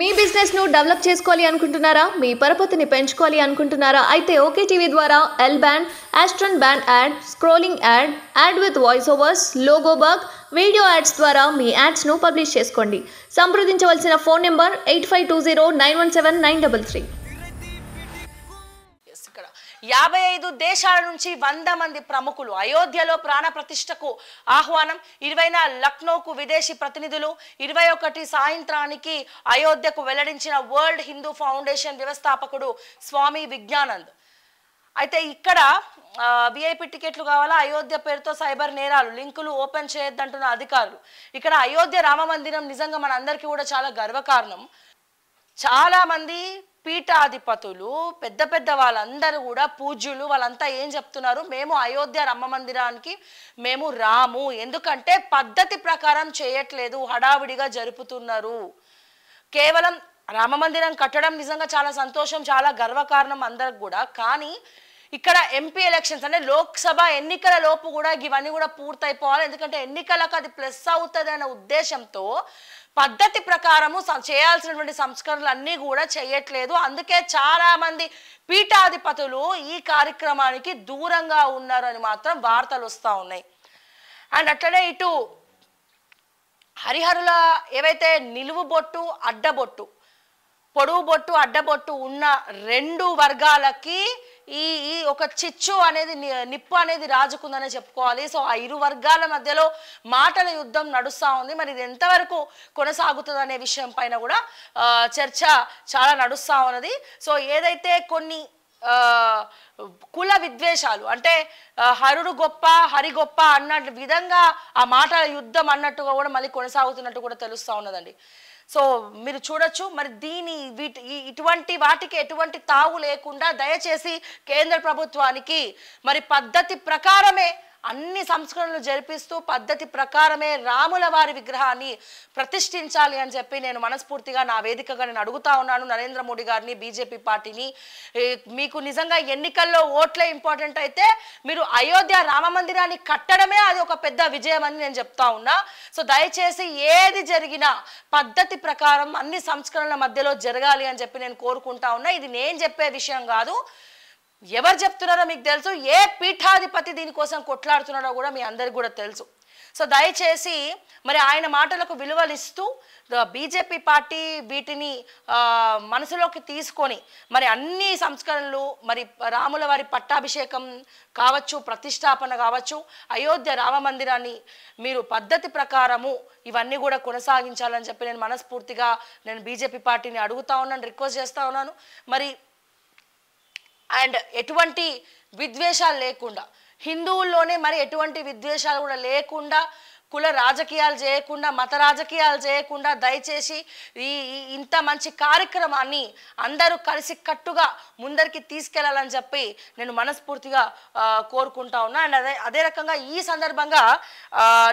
మీ బిజినెస్ను డెవలప్ చేసుకోవాలి అనుకుంటున్నారా మీ పరపతిని పెంచుకోవాలి అనుకుంటున్నారా అయితే ఓకే టీవీ ద్వారా L band astron band ad scrolling ad ad with voice overs logo bug video ads ద్వారా మీ యాడ్స్ను పబ్లిష్ చేసుకోండి సంప్రదించవలసిన phone number eight five two zero nine one seven nine double three యాభై ఐదు దేశాల నుంచి వంద మంది ప్రముఖులు అయోధ్యలో ప్రాణ ప్రతిష్టకు ఆహ్వానం ఇరవై లక్నోకు విదేశీ ప్రతినిధులు ఇరవై ఒకటి సాయంత్రానికి అయోధ్యకు వెల్లడించిన వరల్డ్ హిందూ ఫౌండేషన్ వ్యవస్థాపకుడు స్వామి విజ్ఞానంద్ అయితే ఇక్కడ విఐపి టికెట్లు కావాలా అయోధ్య పేరుతో సైబర్ నేరాలు లింకులు ఓపెన్ చేయొద్దంటున్న అధికారులు ఇక్కడ అయోధ్య రామ మందిరం నిజంగా మనందరికీ కూడా చాలా గర్వకారణం చాలా మంది పీఠాధిపతులు పెద్ద పెద్ద వాళ్ళందరూ కూడా పూజ్యులు వాళ్ళంతా ఏం చెప్తున్నారు మేము అయోధ్య రామ మందిరానికి మేము రాము ఎందుకంటే పద్ధతి ప్రకారం చేయట్లేదు హడావిడిగా జరుపుతున్నారు కేవలం రామ మందిరం కట్టడం నిజంగా చాలా సంతోషం చాలా గర్వకారణం అందరికి కూడా కానీ ఇక్కడ ఎంపీ ఎలక్షన్స్ అంటే లోక్సభ ఎన్నికల లోపు కూడా ఇవన్నీ కూడా పూర్తయిపోవాలి ఎందుకంటే ఎన్నికలకు అది ప్లస్ అవుతుంది అనే ఉద్దేశంతో పద్ధతి ప్రకారము చేయాల్సినటువంటి సంస్కరణలు అన్నీ కూడా చేయట్లేదు అందుకే చాలామంది పీఠాధిపతులు ఈ కార్యక్రమానికి దూరంగా ఉన్నారని మాత్రం వార్తలు వస్తూ ఉన్నాయి అండ్ అట్లనే ఇటు హరిహరుల ఏవైతే నిలువు బొట్టు అడ్డబొట్టు పొడుగు బొట్టు అడ్డబొట్టు ఉన్న రెండు వర్గాలకి ఈ ఈ ఒక చిచ్చు అనేది నిప్పు అనేది రాజుకుందనే చెప్పుకోవాలి సో ఆ ఇరు వర్గాల మధ్యలో మాటల యుద్ధం నడుస్తూ ఉంది మరి ఇది ఎంతవరకు కొనసాగుతుంది అనే విషయం పైన కూడా చర్చ చాలా నడుస్తూ ఉన్నది సో ఏదైతే కొన్ని కుల విద్వేషాలు అంటే హరుడు గొప్ప హరి గొప్ప అన్నట్టు విధంగా ఆ మాటల యుద్ధం అన్నట్టుగా కూడా మళ్ళీ కొనసాగుతున్నట్టు కూడా తెలుస్తూ ఉన్నదండి సో మీరు చూడొచ్చు మరి దీని వీటి ఇటువంటి వాటికి ఎటువంటి తావు లేకుండా దయచేసి కేంద్ర ప్రభుత్వానికి మరి పద్ధతి ప్రకారమే అన్ని సంస్కరణలు జరిపిస్తూ పద్ధతి ప్రకారమే రాముల వారి విగ్రహాన్ని ప్రతిష్ఠించాలి అని చెప్పి నేను మనస్ఫూర్తిగా నా వేదికగా నేను అడుగుతా ఉన్నాను నరేంద్ర మోడీ గారిని బీజేపీ పార్టీని మీకు నిజంగా ఎన్నికల్లో ఓట్లే ఇంపార్టెంట్ అయితే మీరు అయోధ్య రామ మందిరాన్ని కట్టడమే అది ఒక పెద్ద విజయం అని నేను చెప్తా ఉన్నా సో దయచేసి ఏది జరిగినా పద్ధతి ప్రకారం అన్ని సంస్కరణల మధ్యలో జరగాలి అని చెప్పి నేను కోరుకుంటా ఉన్నా ఇది నేను చెప్పే విషయం కాదు ఎవరు చెప్తున్నారో మీకు తెలుసు ఏ పీఠాధిపతి దీనికోసం కొట్లాడుతున్నాడో కూడా మీ అందరికి కూడా తెలుసు సో దయచేసి మరి ఆయన మాటలకు విలువలు ఇస్తూ బీజేపీ పార్టీ వీటిని మనసులోకి తీసుకొని మరి అన్ని సంస్కరణలు మరి రాముల వారి పట్టాభిషేకం కావచ్చు ప్రతిష్టాపన కావచ్చు అయోధ్య రామ మందిరాన్ని మీరు పద్ధతి ప్రకారము ఇవన్నీ కూడా కొనసాగించాలని చెప్పి నేను మనస్ఫూర్తిగా నేను బీజేపీ పార్టీని అడుగుతా ఉన్నాను రిక్వెస్ట్ చేస్తూ ఉన్నాను మరి అండ్ ఎటువంటి విద్వేషాలు లేకుండా హిందువుల్లోనే మరి ఎటువంటి విద్వేషాలు కూడా లేకుండా కుల రాజకీయాలు చేయకుండా మత రాజకీయాలు చేయకుండా దయచేసి ఈ ఇంత మంచి కార్యక్రమాన్ని అందరూ కలిసి కట్టుగా ముందరికి తీసుకెళ్లాలని చెప్పి నేను మనస్ఫూర్తిగా కోరుకుంటా ఉన్నా అండ్ అదే అదే రకంగా ఈ సందర్భంగా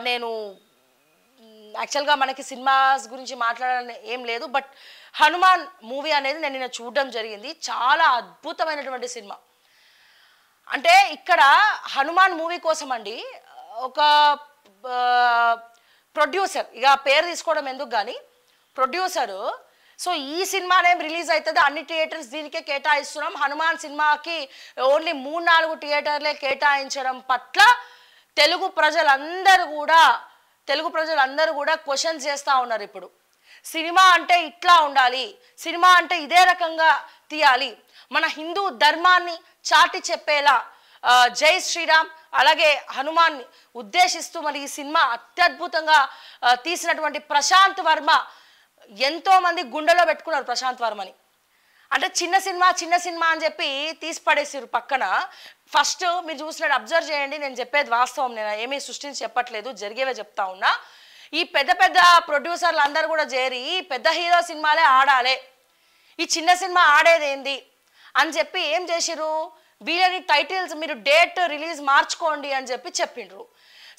నేను యాక్చువల్గా మనకి సినిమాస్ గురించి మాట్లాడాలని ఏం లేదు బట్ హనుమాన్ మూవీ అనేది నేను నిన్న చూడడం జరిగింది చాలా అద్భుతమైనటువంటి సినిమా అంటే ఇక్కడ హనుమాన్ మూవీ కోసం అండి ఒక ప్రొడ్యూసర్ ఇక పేరు తీసుకోవడం ఎందుకు కానీ ప్రొడ్యూసరు సో ఈ సినిమా నేమ్ రిలీజ్ అవుతుంది అన్ని థియేటర్స్ దీనికే కేటాయిస్తున్నాం హనుమాన్ సినిమాకి ఓన్లీ మూడు నాలుగు థియేటర్లే కేటాయించడం పట్ల తెలుగు ప్రజలందరూ కూడా తెలుగు ప్రజలు అందరూ కూడా క్వశ్చన్స్ చేస్తూ ఉన్నారు ఇప్పుడు సినిమా అంటే ఇట్లా ఉండాలి సినిమా అంటే ఇదే రకంగా తీయాలి మన హిందూ ధర్మాన్ని చాటి చెప్పేలా జై శ్రీరామ్ అలాగే హనుమాన్ ఉద్దేశిస్తూ మరి ఈ సినిమా అత్యద్భుతంగా తీసినటువంటి ప్రశాంత్ వర్మ ఎంతోమంది గుండెలో పెట్టుకున్నారు ప్రశాంత్ వర్మని అంటే చిన్న సినిమా చిన్న సినిమా అని చెప్పి తీసి పడేసారు పక్కన ఫస్ట్ మీరు చూసినట్టు అబ్జర్వ్ చేయండి నేను చెప్పేది వాస్తవం నేను ఏమీ సృష్టించి చెప్పట్లేదు జరిగేవే చెప్తా ఉన్నా ఈ పెద్ద పెద్ద ప్రొడ్యూసర్లు అందరు కూడా చేరి పెద్ద హీరో సినిమాలే ఆడాలి ఈ చిన్న సినిమా ఆడేదేంది అని చెప్పి ఏం చేసిరు వీళ్ళని టైటిల్స్ మీరు డేట్ రిలీజ్ మార్చుకోండి అని చెప్పి చెప్పిండ్రు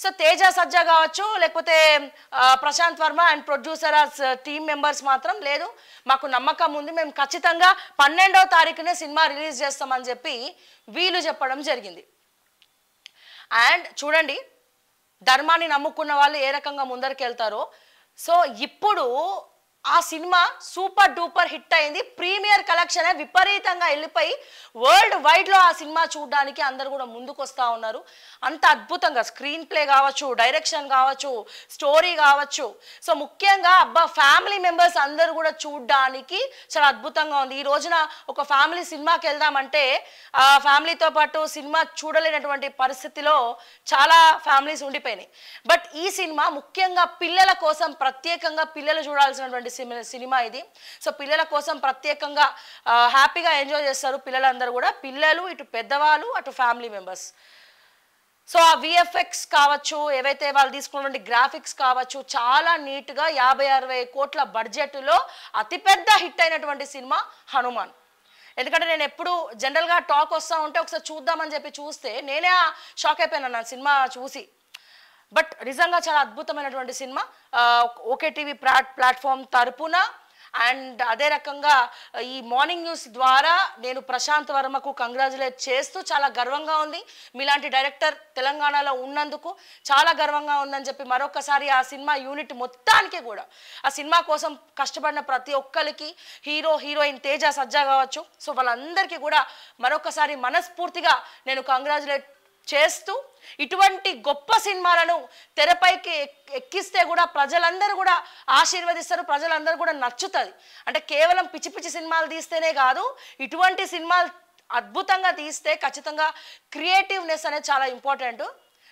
సో తేజ సజ్జ కావచ్చు లేకపోతే Prashanth Varma and producer team members మాత్రం లేదు మాకు నమ్మకం ఉంది మేము ఖచ్చితంగా పన్నెండవ తారీఖునే సినిమా రిలీజ్ చేస్తామని చెప్పి వీలు చెప్పడం జరిగింది అండ్ చూడండి ధర్మాన్ని నమ్ముకున్న వాళ్ళు ఏ రకంగా ముందరికి వెళ్తారో సో ఇప్పుడు ఆ సినిమా సూపర్ డూపర్ హిట్ అయింది ప్రీమియర్ కలెక్షన్ విపరీతంగా వెళ్ళిపోయి వరల్డ్ వైడ్లో ఆ సినిమా చూడడానికి అందరు కూడా ముందుకు వస్తా ఉన్నారు అంత అద్భుతంగా స్క్రీన్ ప్లే కావచ్చు డైరెక్షన్ కావచ్చు స్టోరీ కావచ్చు సో ముఖ్యంగా అబ్బా ఫ్యామిలీ మెంబర్స్ అందరు కూడా చూడడానికి చాలా అద్భుతంగా ఉంది ఈ రోజున ఒక ఫ్యామిలీ సినిమాకి వెళ్దామంటే ఆ ఫ్యామిలీతో పాటు సినిమా చూడలేనటువంటి పరిస్థితిలో చాలా ఫ్యామిలీస్ ఉండిపోయినాయి బట్ ఈ సినిమా ముఖ్యంగా పిల్లల కోసం ప్రత్యేకంగా పిల్లలు చూడాల్సినటువంటి సినిమా ఇది సో పిల్లల కోసం ప్రత్యేకంగా హ్యాపీగా ఎంజాయ్ చేస్తారు పిల్లలందరూ కూడా పిల్లలు ఇటు పెద్దవాళ్ళు అటు ఫ్యామిలీ మెంబర్స్ సో ఆ విఎఫ్ఎక్స్ కావచ్చు ఏవైతే వాళ్ళు తీసుకున్నటువంటి గ్రాఫిక్స్ కావచ్చు చాలా నీట్గా యాభై అరవై కోట్ల బడ్జెట్లో అతిపెద్ద హిట్ అయినటువంటి సినిమా హనుమాన్ ఎందుకంటే నేను ఎప్పుడు జనరల్గా టాక్ వస్తూ ఉంటే ఒకసారి చూద్దామని చెప్పి చూస్తే నేనే షాక్ అయిపోయినా నా సినిమా చూసి బట్ నిజంగా చాలా అద్భుతమైనటువంటి cinema okay TV plat platform తరపున అండ్ అదే రకంగా ఈ మార్నింగ్ న్యూస్ ద్వారా నేను ప్రశాంత్ వర్మకు కంగ్రాచులేట్ చేస్తూ చాలా గర్వంగా ఉంది మీలాంటి డైరెక్టర్ తెలంగాణలో ఉన్నందుకు చాలా గర్వంగా ఉందని చెప్పి మరొకసారి ఆ సినిమా యూనిట్ మొత్తానికి కూడా ఆ సినిమా కోసం కష్టపడిన ప్రతి ఒక్కరికి హీరో హీరోయిన్ తేజ సజ్జా కావచ్చు సో వాళ్ళందరికీ కూడా మరొకసారి మనస్ఫూర్తిగా నేను కంగ్రాచులేట్ చేస్తూ ఇటువంటి గొప్ప సినిమాలను తెరపైకి ఎక్కిస్తే కూడా ప్రజలందరూ కూడా ఆశీర్వదిస్తారు ప్రజలందరూ కూడా నచ్చుతుంది అంటే కేవలం పిచ్చి పిచ్చి సినిమాలు తీస్తేనే కాదు ఇటువంటి సినిమాలు అద్భుతంగా తీస్తే ఖచ్చితంగా క్రియేటివ్నెస్ అనేది చాలా ఇంపార్టెంట్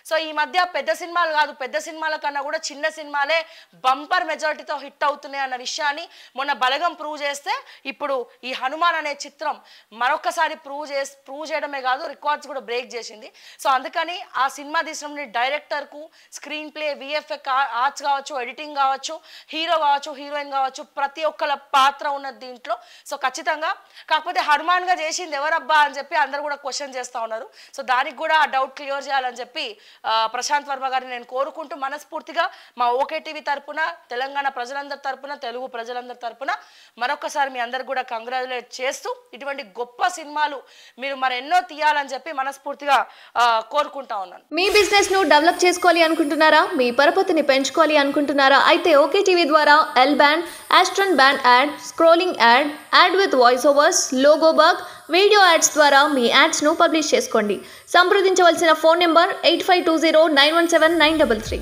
సో ఈ మధ్య పెద్ద సినిమాలు కాదు పెద్ద సినిమాల కన్నా కూడా చిన్న సినిమాలే బంపర్ మెజారిటీతో హిట్ అవుతున్నాయి అన్న విషయాన్ని మొన్న బలగం ప్రూవ్ చేస్తే ఇప్పుడు ఈ హనుమాన్ అనే చిత్రం మరొకసారి ప్రూవ్ చే ప్రూవ్ చేయడమే కాదు రికార్డ్స్ కూడా బ్రేక్ చేసింది సో అందుకని ఆ సినిమా తీసిన డైరెక్టర్కు స్క్రీన్ ప్లే విఎఫ్ఎక్ ఆర్ట్స్ కావచ్చు ఎడిటింగ్ కావచ్చు హీరో కావచ్చు హీరోయిన్ కావచ్చు ప్రతి ఒక్కళ్ళ పాత్ర ఉన్నది దీంట్లో సో ఖచ్చితంగా కాకపోతే హనుమాన్గా చేసింది ఎవరబ్బా అని చెప్పి అందరు కూడా క్వశ్చన్ చేస్తూ ఉన్నారు సో దానికి కూడా ఆ డౌట్ క్లియర్ చేయాలని చెప్పి ప్రశాంత్ వర్మ గారిని నేను కోరుకుంటూ మనస్ఫూర్తిగా మా ఓకే టీవీ తరపున తెలంగాణ ప్రజలందరి తరపున తెలుగు ప్రజలందరి తరపున మరొకసారి మీ అందరు కూడా కంగ్రాచులేట్ చేస్తూ ఇటువంటి గొప్ప సినిమాలు మీరు మరెన్నో తీయాలని చెప్పి మనస్ఫూర్తిగా కోరుకుంటా ఉన్నాను మీ బిజినెస్ ను డెవలప్ చేసుకోవాలి అనుకుంటున్నారా మీ పరపతిని పెంచుకోవాలి అనుకుంటున్నారా అయితే ఓకే టీవీ ద్వారా L band astron band ad scrolling ad ad with voice overs logo bug video ads ద్వారా మీ యాడ్స్ను పబ్లిష్ చేసుకోండి సంప్రదించవలసిన phone number eight five two zero nine one seven nine double three